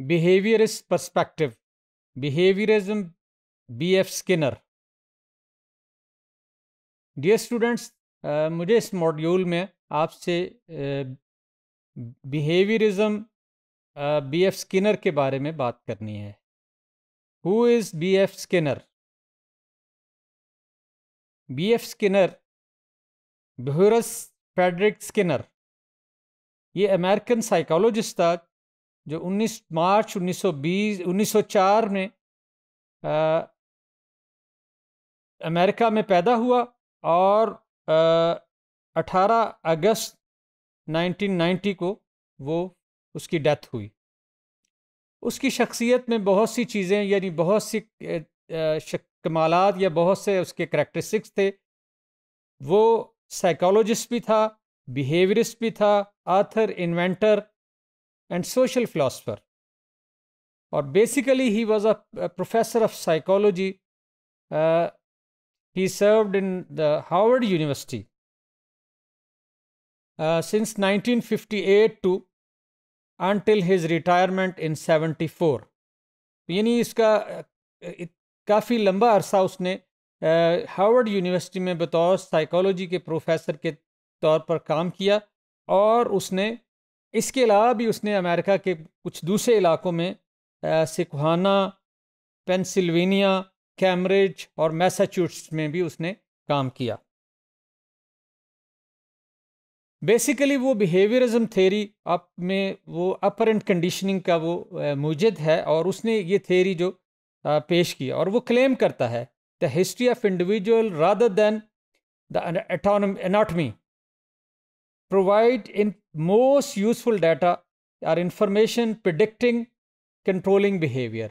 Perspective behaviourism B F Skinner dear students मुझे इस module में आपसे बिहेवियरिज्म बी एफ स्किनर के बारे में बात करनी है who is B F Skinner B F Skinner Burrhus Frederic Skinner ये अमेरिकन साइकोलॉजिस्ट था जो 19 मार्च 1920 1904 में आ, अमेरिका में पैदा हुआ और आ, 18 अगस्त 1990 को वो उसकी डेथ हुई उसकी शख्सियत में बहुत सी चीज़ें यानी बहुत सी कमालत या बहुत से उसके करेक्टरिस्टिक्स थे वो साइकोलॉजिस्ट भी था बिहेवियरिस्ट भी था author inventor and social philosopher. Or basically, he was a, a professor of psychology. Uh, he served in the Howard University uh, since 1958 to until his retirement in 74. yani iska kafi lamba arsa usne Harvard University में बतौर psychology के professor के तौर पर काम किया और उसने इसके अलावा भी उसने अमेरिका के कुछ दूसरे इलाकों में सिकहाना पेंसिल्वेनिया कैम्ब्रिज और मैसाचुसेट्स में भी उसने काम किया बेसिकली वो बिहेवियरिज्म थेरी अप में वो अपर एंड कंडीशनिंग का वो मुजिद है और उसने ये थेरी जो पेश किया और वो क्लेम करता है the history of individual rather than the autonomous anatomy provide in most useful data or information predicting controlling behavior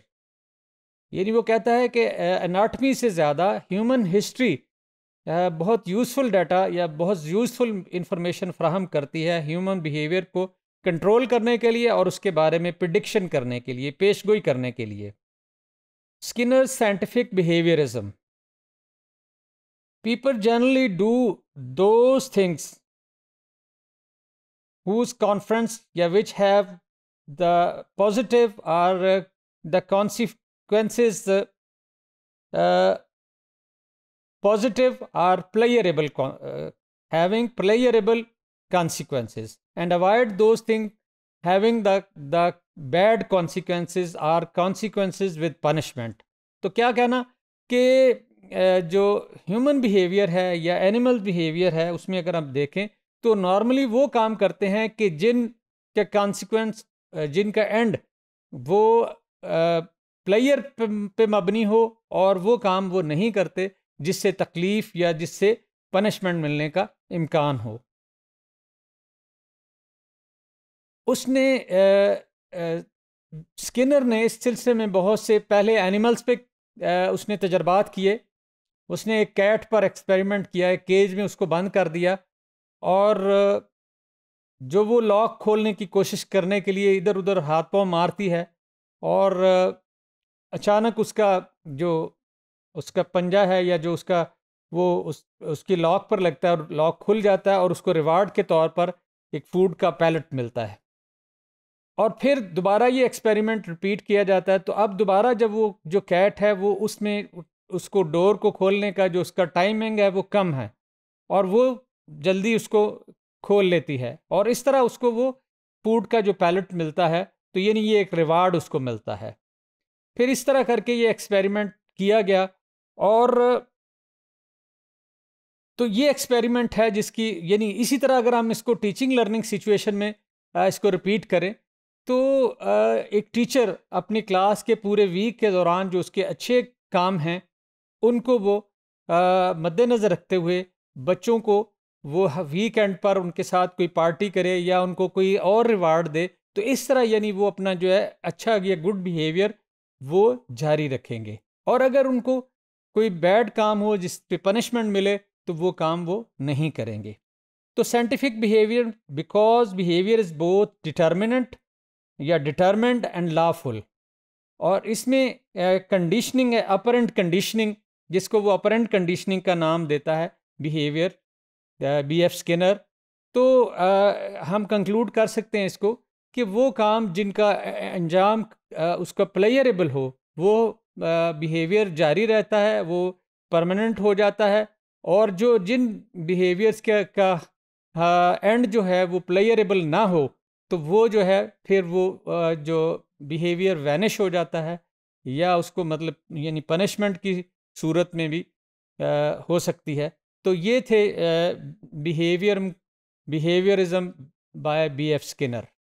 यानी वो कहता है कि एनाटमी से ज़्यादा ह्यूमन हिस्ट्री बहुत यूज़फुल डाटा या बहुत यूज़फुल इंफॉर्मेशन फ्राहम करती है ह्यूमन बिहेवियर को कंट्रोल करने के लिए और उसके बारे में प्रडिक्शन करने के लिए पेश गोई करने के लिए Skinner scientific behaviourism people generally do those things whose conference yeah, which have the positive are uh, the consequences uh, uh, positive are playable uh, having playable consequences and avoid those things having the the bad consequences are consequences with punishment तो क्या कहना कि जो human behaviour है या animal behaviour है उसमें अगर आप देखें तो नॉर्मली वो काम करते हैं कि जिन के कॉन्सिक्वेंस जिनका एंड वो प्लेयर पे, पे मबनी हो और वो काम वो नहीं करते जिससे तकलीफ़ या जिससे पनिशमेंट मिलने का इम्कान हो उसने आ, आ, स्किनर ने इस सिलसिले में बहुत से पहले एनिमल्स पे आ, उसने तजर्बात किए उसने एक कैट पर एक्सपेरिमेंट किया एक केज में उसको बंद कर दिया और जो वो लॉक खोलने की कोशिश करने के लिए इधर उधर हाथ पाँव मारती है और अचानक उसका जो उसका पंजा है या जो उसका वो उस उसकी लॉक पर लगता है और लॉक खुल जाता है और उसको रिवार्ड के तौर पर एक फूड का पैलेट मिलता है और फिर दोबारा ये एक्सपेरिमेंट रिपीट किया जाता है तो अब दोबारा जब वो जो कैट है वो उसमें उसको डोर को खोलने का जो उसका टाइमिंग है वो कम है और वो जल्दी उसको खोल लेती है और इस तरह उसको वो फूड का जो पैलेट मिलता है तो यानी ये एक रिवार्ड उसको मिलता है फिर इस तरह करके ये एक्सपेरिमेंट किया गया और तो ये एक्सपेरिमेंट है जिसकी यानी इसी तरह अगर हम इसको टीचिंग लर्निंग सिचुएशन में इसको रिपीट करें तो एक टीचर अपनी क्लास के पूरे वीक के दौरान जो उसके अच्छे काम हैं उनको वो मद्देनज़र रखते हुए बच्चों को वो वीकेंड पर उनके साथ कोई पार्टी करे या उनको कोई और रिवार्ड दे तो इस तरह यानी वो अपना जो है अच्छा या गुड बिहेवियर वो जारी रखेंगे और अगर उनको कोई बैड काम हो जिस पे पनिशमेंट मिले तो वो काम वो नहीं करेंगे तो scientific behaviour because behaviour is both determinant या डिटर्मेंट एंड लाफुल और इसमें कंडीशनिंग है अपरेंट कंडीशनिंग जिसको वो अपरेंट कंडीशनिंग का नाम देता है बिहेवियर बी एफ स्किनर तो आ, हम कंक्लूड कर सकते हैं इसको कि वो काम जिनका अंजाम उसका प्लेयरेबल हो वो बिहेवियर जारी रहता है वो परमानेंट हो जाता है और जो जिन बिहेवियर्स के का एंड जो है वो प्लेयरेबल ना हो तो वो जो है फिर वो आ, जो बिहेवियर वैनिश हो जाता है या उसको मतलब यानी पनिशमेंट की सूरत में भी आ, हो सकती है तो ये थे behaviour behaviourism by B F Skinner